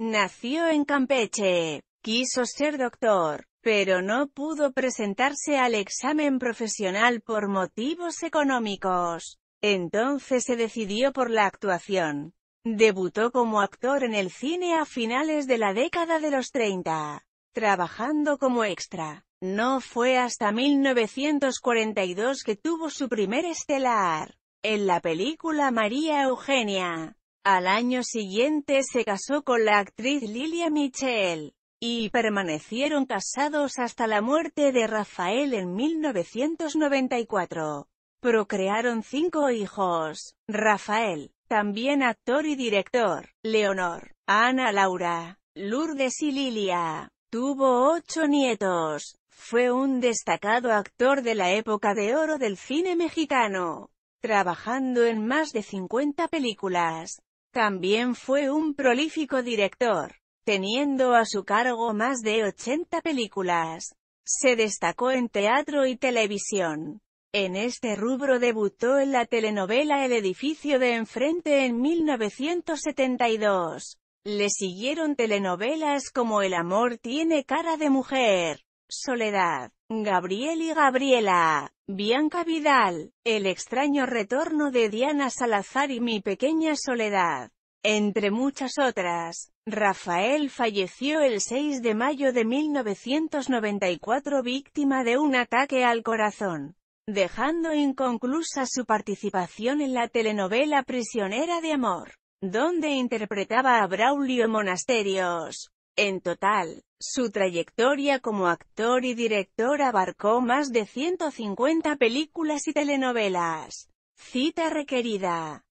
Nació en Campeche. Quiso ser doctor, pero no pudo presentarse al examen profesional por motivos económicos. Entonces se decidió por la actuación. Debutó como actor en el cine a finales de la década de los 30, trabajando como extra. No fue hasta 1942 que tuvo su primer estelar, en la película María Eugenia. Al año siguiente se casó con la actriz Lilia Michel, y permanecieron casados hasta la muerte de Rafael en 1994. Procrearon cinco hijos, Rafael, también actor y director, Leonor, Ana Laura, Lourdes y Lilia. Tuvo ocho nietos. Fue un destacado actor de la época de oro del cine mexicano, trabajando en más de 50 películas, también fue un prolífico director, teniendo a su cargo más de 80 películas. Se destacó en teatro y televisión. En este rubro debutó en la telenovela El edificio de enfrente en 1972. Le siguieron telenovelas como El amor tiene cara de mujer, Soledad, Gabriel y Gabriela, Bianca Vidal, El extraño retorno de Diana Salazar y Mi pequeña soledad. Entre muchas otras, Rafael falleció el 6 de mayo de 1994 víctima de un ataque al corazón, dejando inconclusa su participación en la telenovela Prisionera de Amor, donde interpretaba a Braulio Monasterios. En total, su trayectoria como actor y director abarcó más de 150 películas y telenovelas. Cita requerida.